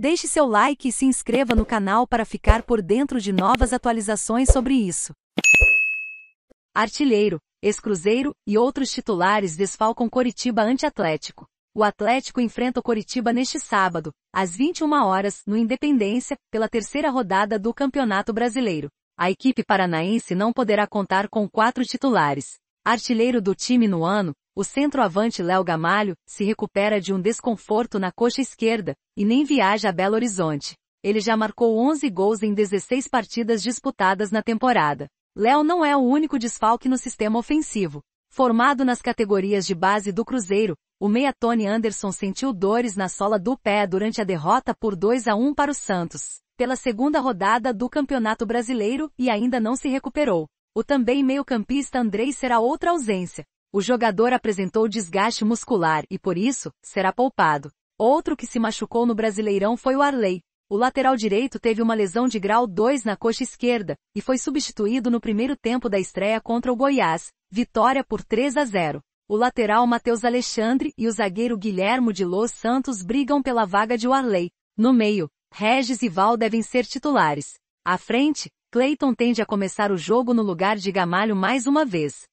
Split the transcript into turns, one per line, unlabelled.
Deixe seu like e se inscreva no canal para ficar por dentro de novas atualizações sobre isso. Artilheiro, ex-cruzeiro e outros titulares desfalcam Coritiba anti-atlético. O Atlético enfrenta o Coritiba neste sábado, às 21 horas, no Independência, pela terceira rodada do Campeonato Brasileiro. A equipe paranaense não poderá contar com quatro titulares. Artilheiro do time no ano, o centroavante Léo Gamalho se recupera de um desconforto na coxa esquerda e nem viaja a Belo Horizonte. Ele já marcou 11 gols em 16 partidas disputadas na temporada. Léo não é o único desfalque no sistema ofensivo. Formado nas categorias de base do Cruzeiro, o meia Tony Anderson sentiu dores na sola do pé durante a derrota por 2 a 1 para o Santos, pela segunda rodada do Campeonato Brasileiro e ainda não se recuperou. O também meio-campista Andrei será outra ausência. O jogador apresentou desgaste muscular e, por isso, será poupado. Outro que se machucou no Brasileirão foi o Arley. O lateral direito teve uma lesão de grau 2 na coxa esquerda e foi substituído no primeiro tempo da estreia contra o Goiás, vitória por 3 a 0. O lateral Matheus Alexandre e o zagueiro Guilhermo de Los Santos brigam pela vaga de Arley. No meio, Regis e Val devem ser titulares. À frente, Clayton tende a começar o jogo no lugar de Gamalho mais uma vez.